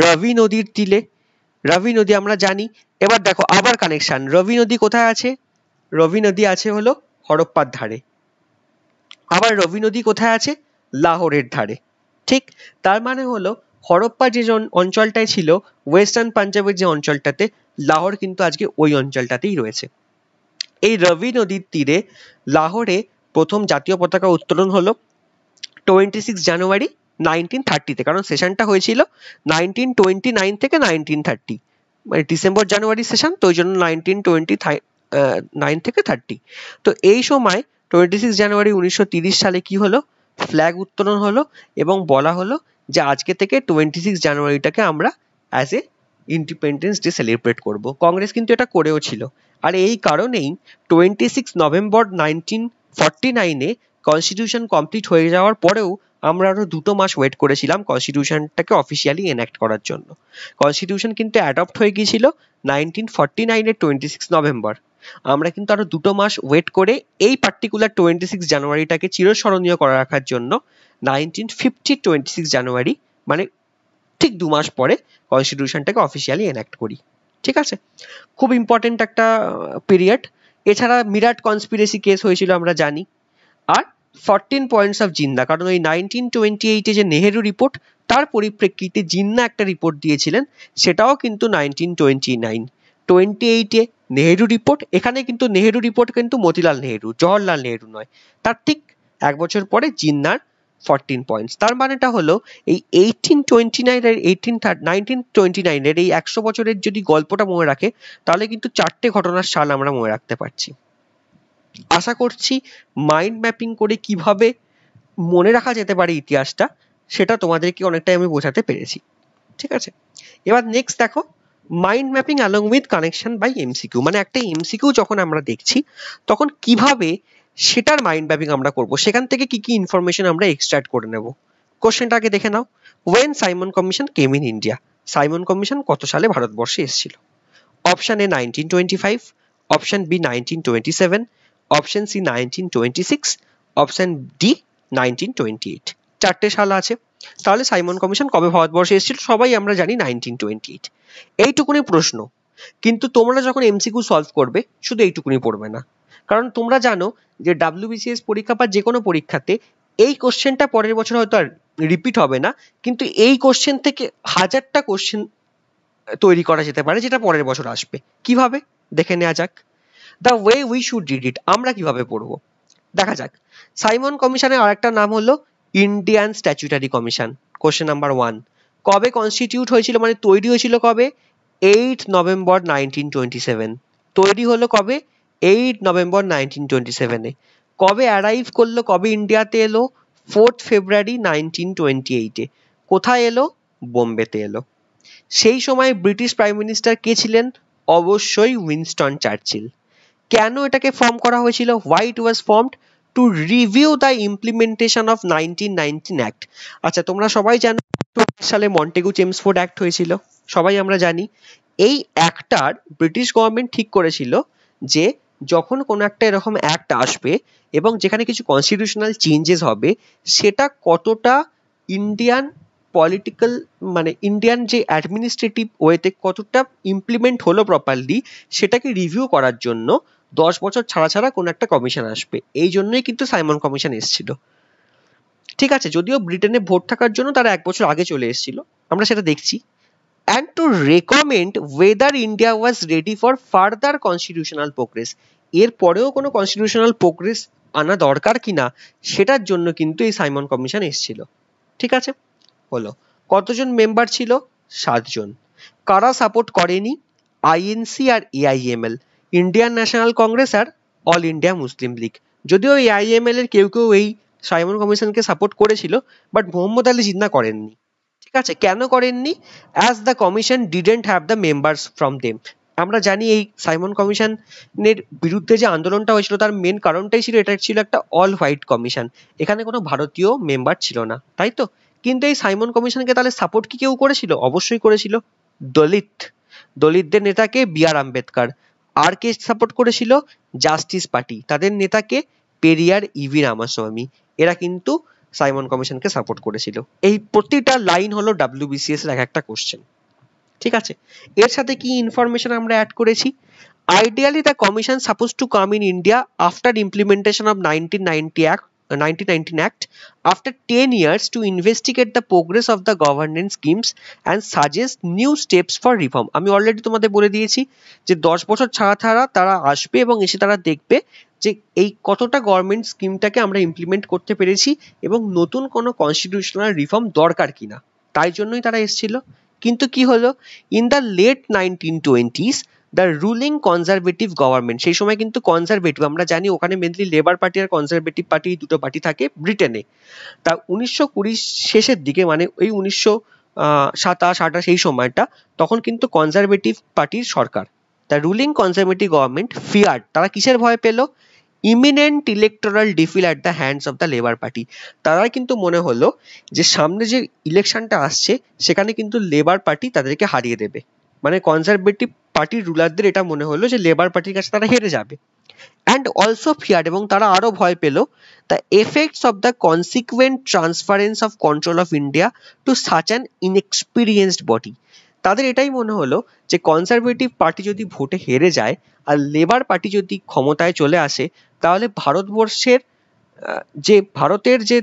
রবি নদীর তীরে রবি নদী আমরা জানি এবার দেখো আবার কানেকশন রবি নদী কোথায় আছে রবি নদী আছে হলো হরপ্পার ধারে আবার রবি নদী কোথায় আছে লাহোরের ধারে ঠিক তার মানে হলো হরপ্পা যে অঞ্চলটায় ছিল ওয়েস্টার্ন পাঞ্জাবের যে অঞ্চলটাতে লাহোর কিন্তু আজকে ওই অঞ্চলটাতেই রয়েছে এই রবি নদীর তীরে লাহোরে প্রথম জাতীয় পতাকা উত্তোলন হলো টোয়েন্টি সিক্স জানুয়ারি নাইনটিন থার্টিতে কারণ সেশনটা হয়েছিল নাইনটিন টোয়েন্টি নাইন থেকে নাইনটিন থার্টি মানে ডিসেম্বর জানুয়ারি সেশন তো ওই জন্য নাইনটিন টোয়েন্টি নাইন থেকে থার্টি তো এই সময় টোয়েন্টি সিক্স জানুয়ারি উনিশশো তিরিশ সালে কি হলো ফ্ল্যাগ উত্তোলন হলো এবং বলা হলো যে আজকে থেকে টোয়েন্টি সিক্স জানুয়ারিটাকে আমরা as a independence day celebrate করব কংগ্রেস কিন্তু এটা করেও ছিল আর এই কারণেই twenty six November nineteen forty নাইনে কনস্টিটিউশন কমপ্লিট হয়ে যাওয়ার পরেও আমরা আরও দুটো মাস ওয়েট করেছিলাম কনস্টিটিউশনটাকে অফিসিয়ালি এনাক্ট করার জন্য কনস্টিটিউশন কিন্তু অ্যাডপ্ট হয়ে গিয়েছিল নাইনটিন ফর্টি নাইনের টোয়েন্টি সিক্স নভেম্বর আমরা কিন্তু আরও দুটো মাস ওয়েট করে এই পার্টিকুলার টোয়েন্টি সিক্স জানুয়ারিটাকে চিরস্মরণীয় করে রাখার জন্য nineteen fifty twenty six January মানে ঠিক দু মাস পরে কনস্টিটিউশনটাকে অফিসিয়ালি এনাক্ট করি ঠিক আছে খুব ইম্পর্টেন্ট একটা পিরিয়ড এছাড়া মিরাট কনস্পিরেসি কেস হয়েছিল আমরা জানি আর ফরটিন পয়েন্টস অফ জিন্দা কারণ ওই নাইনটিন টোয়েন্টি এইটে যে নেহেরু রিপোর্ট তার পরিপ্রেক্ষিতে জিন্না একটা রিপোর্ট দিয়েছিলেন সেটাও কিন্তু নাইনটিন টোয়েন্টি নাইন টোয়েন্টি এইটে নেহেরু রিপোর্ট এখানে কিন্তু নেহেরু রিপোর্ট কিন্তু মতিলাল নেহেরু জওহরলাল নেহেরু নয় তার ঠিক এক বছর পরে জিন্নার ফরটিন পয়েন্টস তার মানেটা হলো এই eighteen twenty nine eighteen nineteen twenty নাইনের এই একশো বছরের যদি গল্পটা মনে রাখে তাহলে কিন্তু চারটে ঘটনার সাল আমরা মনে রাখতে পারছি আশা করছি মাইন্ড ম্যাপিং করে কিভাবে মনে রাখা যেতে পারে ইতিহাসটা সেটা তোমাদেরকে অনেকটাই আমি বোঝাতে পেরেছি ঠিক আছে এবার নেক্সট দেখো mind mapping along with connection by MCQ মানে একটা এমসিকিউ যখন আমরা দেখছি তখন কিভাবে সেটার মাইন্ড ম্যাপিং আমরা করব সেখান থেকে কি কি ইনফরমেশন আমরা এক্সট্রাক্ট করে নেব কোশ্চেনটাকে দেখে নাও when Simon Commission came in India Simon Commission কত সালে ভারতবর্ষে এসেছিল option A nineteen twenty five option B nineteen twenty seven option C nineteen twenty six option D nineteen twenty eight চারটে সাল আছে তাহলে সাইমন কমিশন কবে ভারতবর্ষে এসেছিল সবাই আমরা জানি নাইনটিন টোয়েন্টি এইট এইটুকুনি প্রশ্ন কিন্তু তোমরা যখন এমসিকিউ সলভ করবে শুধু এইটুকুনি পড়বে না কারণ তোমরা জানো যে ডাব্লিউবিসিএস পরীক্ষা বা যে কোনো পরীক্ষাতে এই কোশ্চেনটা পরের বছর হয়তো আর রিপিট হবে না কিন্তু এই কোশ্চেন থেকে হাজারটা কোশ্চেন তৈরি করা যেতে পারে যেটা পরের বছর আসবে কিভাবে দেখে নেওয়া যাক the way we should read it আমরা কিভাবে পড়বো দেখা যাক সাইমন কমিশনের আরেকটা নাম হলো Indian Statutory Commission question number one কবে কনস্টিটিউট হয়েছিল মানে তৈরি হয়েছিল কবে eight November nineteen twenty seven তৈরি হলো কবে এইট নভেম্বর নাইনটিন টোয়েন্টি সেভেনে কবে অ্যারাইভ করলো কবে ইন্ডিয়াতে এলো ফোর্থ ফেব্রুয়ারি নাইনটিন টোয়েন্টি এইটে কোথায় এলো বোম্বেতে এলো সেই সময় ব্রিটিশ প্রাইম মিনিস্টার কে ছিলেন অবশ্যই উইনস্টন চার্চিল কেন এটাকে ফর্ম করা হয়েছিল why it was formed to review the implementation of nineteen nineteen act আচ্ছা তোমরা সবাই জানো সালে মন্টেগু চেমসফোর্ড অ্যাক্ট হয়েছিল সবাই আমরা জানি এই অ্যাক্টটার ব্রিটিশ গভর্নমেন্ট ঠিক করেছিল যে যখন কোনো একটা এরকম অ্যাক্ট আসবে এবং যেখানে কিছু কনস্টিটিউশনাল চেঞ্জেস হবে সেটা কতটা ইন্ডিয়ান পলিটিক্যাল মানে ইন্ডিয়ান যে অ্যাডমিনিস্ট্রেটিভ ওয়েতে কতটা ইমপ্লিমেন্ট হলো প্রপারলি সেটাকে রিভিউ করার জন্য দশ বছর ছাড়া ছাড়া কোনো একটা কমিশন আসবে এই জন্যই কিন্তু সাইমন কমিশন এসেছিল ঠিক আছে যদিও ব্রিটেনে ভোট থাকার জন্য তারা এক বছর আগে চলে এসেছিল আমরা সেটা দেখছি and to recommend whether India was ready for further constitutional progress এর পরেও কোনো কনস্টিটিউশনাল প্রোগ্রেস আনা দরকার কিনা সেটার জন্য কিন্তু এই সাইমন কমিশন এসেছিল ঠিক আছে হলো কতজন মেম্বার ছিল সাতজন কারা সাপোর্ট করেনি আইএনসি আর এআইএমএল ইন্ডিয়ান ন্যাশনাল কংগ্রেস আর অল ইন্ডিয়া মুসলিম লীগ যদিও এআইএমএল এর কেউ কেউ এই সাইমন কমিশনকে সাপোর্ট করেছিল বাট মোহাম্মদ আলী জিন্না করেননি ঠিক আছে কেন করেননি as the commission didn't have the members from them আমরা জানি এই সাইমন কমিশনের বিরুদ্ধে যে আন্দোলনটা হয়েছিল তার মেন কারণটাই ছিল এটা ছিল একটা অল হোয়াইট কমিশন এখানে কোনো ভারতীয় মেম্বার ছিল না তাই তো কিন্তু এই সাইমন কমিশনকে তাহলে সাপোর্ট কি কেউ করেছিল অবশ্যই করেছিল দলিত দলিতদের নেতাকে বি আর আম্বেদকর আর কে সাপোর্ট করেছিল জাস্টিস পার্টি তাদের নেতাকে পেরিয়ার ইভি রামাস্বামী এরা কিন্তু সাইমন কমিশনকে সাপোর্ট করেছিল এই প্রতিটা লাইন হলো ডাব্লিউবিসিএস এর এক একটা কোশ্চেন ঠিক আছে এর সাথে কি ইনফরমেশন আমরা অ্যাড করেছি ideally the commission suppose to come in India after implementation of nineteen ninety act uh, 1919 Act after 10 years to investigate the progress of the governance schemes and suggest new steps for reform আমি already তোমাদের বলে দিয়েছি যে 10 বছর ছাড়া ছাড়া তারা আসবে এবং এসে তারা দেখবে যে এই কতটা গভর্নমেন্ট স্কিমটাকে আমরা ইমপ্লিমেন্ট করতে পেরেছি এবং নতুন কোনো কনস্টিটিউশনাল রিফর্ম দরকার কিনা তাই জন্যই তারা এসেছিল কিন্তু কি হলো in the late nineteen twenties the ruling conservative government সেই সময় কিন্তু কনজারভেটিভ আমরা জানি ওখানে মেনলি লেবার পার্টি আর কনজারভেটিভ পার্টি দুটো পার্টি থাকে ব্রিটেনে তা উনিশশো কুড়ির শেষের দিকে মানে ওই উনিশশো সাতাশ আঠাশ এই সময়টা তখন কিন্তু কনজারভেটিভ পার্টির সরকার the ruling conservative government fear তারা কিসের ভয় পেল imminent electoral defeat at the hands of the labour party তারা কিন্তু মনে হলো যে সামনে যে ইলেকশনটা আসছে সেখানে কিন্তু লেবার পার্টি তাদেরকে হারিয়ে দেবে মানে কনজারভেটিভ পার্টির রুলারদের এটা মনে হলো যে লেবার পার্টির কাছে তারা হেরে যাবে অ্যান্ড অলসো ফিয়ার্ড এবং তারা আরও ভয় পেল the effects of the consequent transference of control of India to such an inexperienced body তাদের এটাই মনে হলো যে কনজারভেটিভ পার্টি যদি ভোটে হেরে যায় আর লেবার পার্টি যদি ক্ষমতায় চলে আসে তাহলে ভারতবর্ষের যে ভারতের যে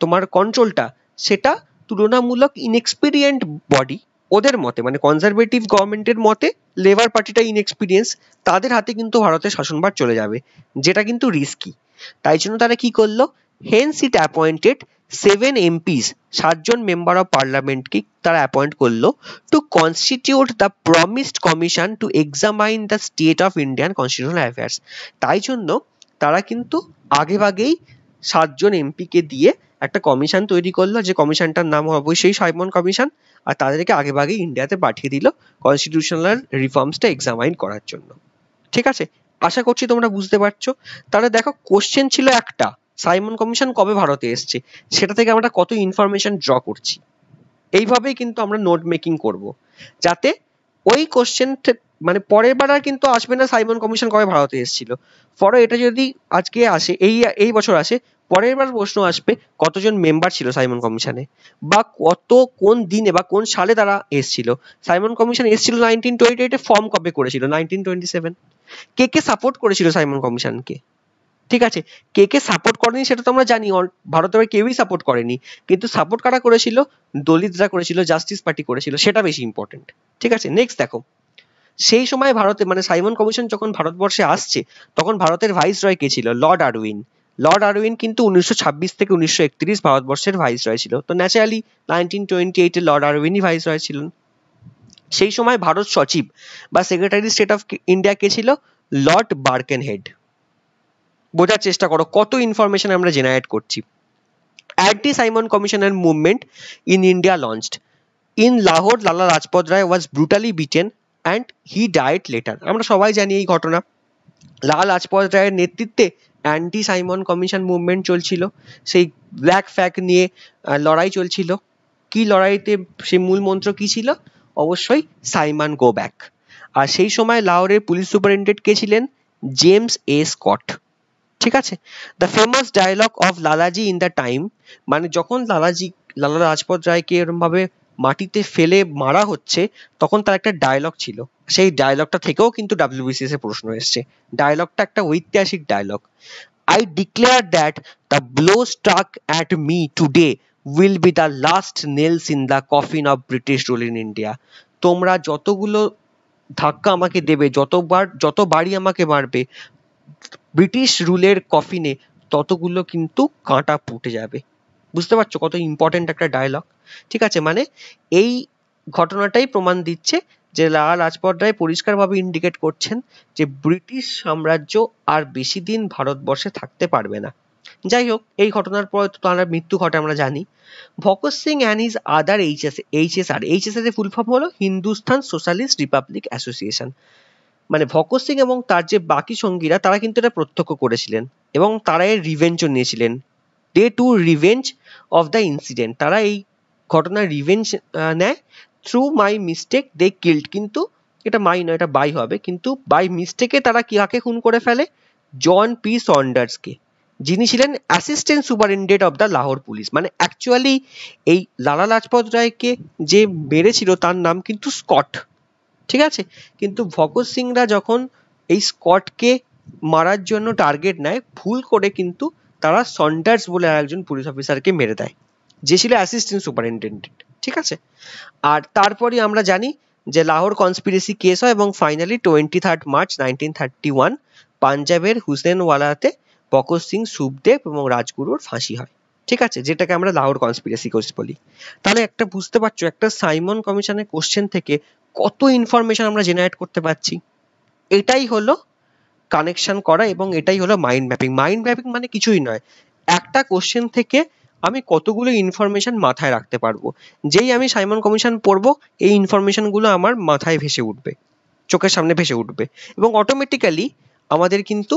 তোমার কন্ট্রোলটা সেটা তুলনামূলক ইনএক্সপিরিয়েন্ট বডি ওদের মতে মানে কনজারভেটিভ গভর্নমেন্টের মতে লেবার পার্টিটা ইনএক্সপিরিয়েন্স তাদের হাতে কিন্তু ভারতের শাসনভার চলে যাবে যেটা কিন্তু রিস্কি তাই জন্য তারা কি করলো hence it appointed seven MPs সাতজন মেম্বার অফ পার্লামেন্টকে তারা অ্যাপয়েন্ট করলো to constitute the promised commission to examine the state of Indian constitutional affairs তাই জন্য তারা কিন্তু আগেভাগেই সাতজন এমপিকে দিয়ে একটা কমিশন তৈরি করলো যে কমিশনটার নাম অবশ্যই সাইমন কমিশন আর তাদেরকে আগেভাগে ইন্ডিয়াতে পাঠিয়ে দিল কনস্টিটিউশনাল রিফর্মসটা এক্সামাইন করার জন্য ঠিক আছে আশা করছি তোমরা বুঝতে পারছো তাহলে দেখো কোশ্চেন ছিল একটা সাইমন কমিশন কবে ভারতে এসছে সেটা থেকে আমরা কত ইনফরমেশন ড্র করছি এইভাবেই কিন্তু আমরা নোট মেকিং করব যাতে ওই কোশ্চেন মানে পরের বার আর কিন্তু আসবে না সাইমন কমিশন কবে ভারতে এসেছিল ফর এটা যদি আজকে আসে এই এই বছর আসে পরের বার প্রশ্ন আসবে কতজন মেম্বার ছিল সাইমন কমিশনে বা কত কোন দিনে বা কোন সালে তারা এসেছিল সাইমন কমিশন এসেছিল নাইনটিন টোয়েন্টি এইটে ফর্ম কবে করেছিল নাইনটিন টোয়েন্টি সেভেন কে কে সাপোর্ট করেছিল সাইমন কমিশনকে ঠিক আছে কে কে সাপোর্ট করেনি সেটা তো আমরা জানি ভারতের কেউই সাপোর্ট করেনি কিন্তু সাপোর্ট কারা করেছিল দলিতরা করেছিল জাস্টিস পার্টি করেছিল সেটা বেশি ইম্পর্টেন্ট ঠিক আছে নেক্সট দেখো সেই সময় ভারতে মানে সাইমন কমিশন যখন ভারতবর্ষে আসছে তখন ভারতের ভাইস রয় কে ছিল লর্ড আরউইন লর্ড আরউইন কিন্তু উনিশশো থেকে উনিশশো ভারতবর্ষের ভাইস রয় ছিল তো ন্যাচারালি নাইনটিন টোয়েন্টি এইটে লর্ড আরউইনই ভাইসরয় ছিলেন সেই সময় ভারত সচিব বা সেক্রেটারি স্টেট অফ ইন্ডিয়া কে ছিল লর্ড বার্কেনহেড বোঝার চেষ্টা করো কত ইনফরমেশন আমরা জেনারেট করছি অ্যান্টি সাইমন কমিশনের movement in India launched in Lahore Lala Lajpat Rai was brutally beaten and he died later আমরা সবাই জানি এই ঘটনা লাল লাজপত রায়ের নেতৃত্বে অ্যান্টি সাইমন কমিশন মুভমেন্ট চলছিল সেই ব্ল্যাক ফ্যাক নিয়ে লড়াই চলছিল কি লড়াইতে সেই মূল মন্ত্র কি ছিল অবশ্যই সাইমন গো ব্যাক আর সেই সময় লাহোরের পুলিশ সুপারিনটেন্ডেন্ট কে ছিলেন জেমস এ স্কট ঠিক আছে the famous dialogue of Lalaji in the time মানে যখন লালাজি লালা লাজপত রায়কে এরমভাবে মাটিতে ফেলে মারা হচ্ছে তখন তার একটা ডায়লগ ছিল সেই ডায়লগটা থেকেও কিন্তু ডাব্লিউবিসিএস এ প্রশ্ন এসছে ডায়লগটা একটা ঐতিহাসিক dialogue I declare that the blow struck at me today will be the last nails in the coffin of British rule in India তোমরা যতগুলো ধাক্কা আমাকে দেবে যতবার যতবারই আমাকে মারবে ব্রিটিশ রুলের কফিনে ততগুলো কিন্তু কাঁটা পুঁটে যাবে বুঝতে পারছো কত ইম্পর্টেন্ট একটা ডায়লগ ঠিক আছে মানে এই ঘটনাটাই প্রমাণ দিচ্ছে যে লালা লাজপত রায় পরিষ্কারভাবে ইন্ডিকেট করছেন যে ব্রিটিশ সাম্রাজ্য আর বেশি দিন ভারতবর্ষে থাকতে পারবে না যাই হোক এই ঘটনার পর তো তাঁর মৃত্যু ঘটে আমরা জানি Bhagat Singh and is other HS আর এইচএসআর এর ফুল ফর্ম হলো হিন্দুস্তান সোশ্যালিস্ট রিপাবলিক অ্যাসোসিয়েশন মানে ভগৎ সিং এবং তার যে বাকি সঙ্গীরা তারা কিন্তু এটা প্রত্যক্ষ করেছিলেন এবং তারা এর রিভেঞ্জও নিয়েছিলেন day to revenge of the incident তারা এই ঘটনার রিভেঞ্জ নেয় through my mistake they killed কিন্তু এটা মাই নয় এটা বাই হবে কিন্তু বাই মিস্টেকে তারা কাকে খুন করে ফেলে জন পি সন্ডার্সকে যিনি ছিলেন assistant superintendent of the Lahore police মানে অ্যাকচুয়ালি এই লালা লাজপত রায়কে যে মেরেছিল তার নাম কিন্তু স্কট ঠিক আছে কিন্তু ভগৎ সিংরা যখন এই স্কটকে মারার জন্য টার্গেট নেয় ভুল করে কিন্তু তারা সন্ডার্স বলে একজন পুলিশ অফিসারকে মেরে দেয় যে ছিল অ্যাসিস্ট্যান্ট সুপারিনটেন্ডেন্ট ঠিক আছে আর তারপরই আমরা জানি যে লাহোর কনস্পিরেসি কেস হয় এবং finally twenty third March nineteen thirty one পাঞ্জাবের হুসেনওয়ালাতে বকর সিং সুখদেব এবং রাজগুরুর ফাঁসি হয় ঠিক আছে যেটাকে আমরা লাহোর কনস্পিরেসি কেস বলি তাহলে একটা বুঝতে পারছো একটা সাইমন কমিশনের কোশ্চেন থেকে কত ইনফরমেশন আমরা জেনারেট করতে পারছি এটাই হলো কানেকশন করা এবং এটাই হলো মাইন্ড ম্যাপিং মাইন্ড ম্যাপিং মানে কিছুই নয় একটা কোশ্চেন থেকে আমি কতগুলো ইনফরমেশন মাথায় রাখতে পারবো যেই আমি সাইমন কমিশন পড়বো এই ইনফরমেশনগুলো আমার মাথায় ভেসে উঠবে চোখের সামনে ভেসে উঠবে এবং অটোমেটিক্যালি আমাদের কিন্তু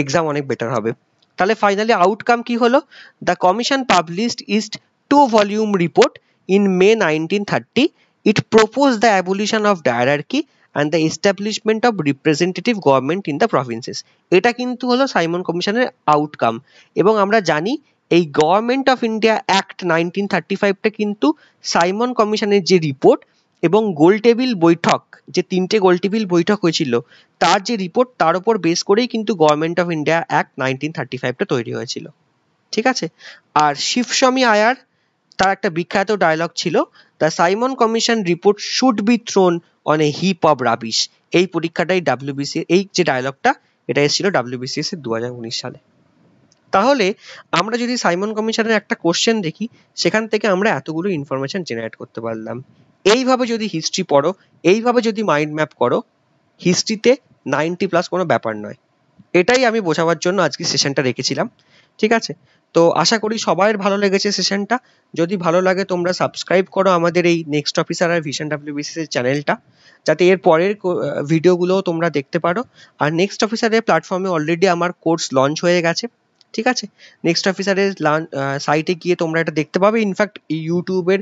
এক্সাম অনেক বেটার হবে তাহলে ফাইনালি আউটকাম কি হলো দ্য কমিশন পাবলিশড ইস্ট two volume report in May nineteen thirty it propose the abolition of dyarchy and the establishment of representative government in the provinces এটা কিন্তু হলো সাইমন কমিশনের আউটকাম এবং আমরা জানি এই Government of India Act nineteen thirty ফাইভটা কিন্তু সাইমন কমিশনের যে রিপোর্ট এবং গোল টেবিল বৈঠক যে তিনটে গোল টেবিল বৈঠক হয়েছিল তার যে রিপোর্ট তার উপর বেস করেই কিন্তু Government of India Act nineteen thirty ফাইভটা তৈরি হয়েছিল ঠিক আছে আর শিবস্বামী আয়ার তার একটা বিখ্যাত ডায়লগ ছিল the Simon Commission report should be thrown on a heap of rubbish এই পরীক্ষাটাই ডাব্লিউবিসি এই যে ডায়লগটা এটা এসেছিল ডাব্লিউবিসিএস এর দু সালে তাহলে আমরা যদি সাইমন কমিশনের একটা কোশ্চেন দেখি সেখান থেকে আমরা এতগুলো ইনফরমেশন জেনারেট করতে পারলাম এইভাবে যদি হিস্ট্রি পড়ো এইভাবে যদি মাইন্ড ম্যাপ করো হিস্ট্রিতে নাইনটি প্লাস কোনো ব্যাপার নয় এটাই আমি বোঝাবার জন্য আজকে সেশনটা রেখেছিলাম ঠিক আছে তো আশা করি সবাই ভালো লেগেছে সেশনটা যদি ভালো লাগে তোমরা সাবস্ক্রাইব করো আমাদের এই নেক্সট অফিসার আর ভিশন ডাব্লিউবিসিস চ্যানেলটা যাতে এর পরের ভিডিওগুলো তোমরা দেখতে পারো আর নেক্সট অফিসারের প্ল্যাটফর্মে অলরেডি আমার কোর্স লঞ্চ হয়ে গেছে ঠিক আছে নেক্সট অফিসারের সাইটে গিয়ে তোমরা এটা দেখতে পাবে ইনফ্যাক্ট ইউটিউবের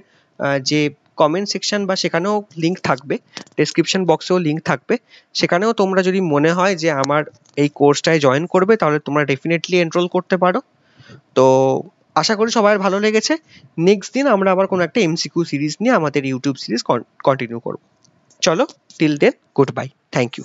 যে কমেন্ট সেকশন বা সেখানেও লিঙ্ক থাকবে ডেসক্রিপশন বক্সেও লিঙ্ক থাকবে সেখানেও তোমরা যদি মনে হয় যে আমার এই কোর্সটায় জয়েন করবে তাহলে তোমরা ডেফিনেটলি এনরোল করতে পারো তো আশা করি সবার ভালো লেগেছে নেক্সট দিন আমরা আবার কোনো একটা এমসিকিউ সিরিজ নিয়ে আমাদের ইউটিউব সিরিজ কন্টিনিউ করব চলো till then good bye thank you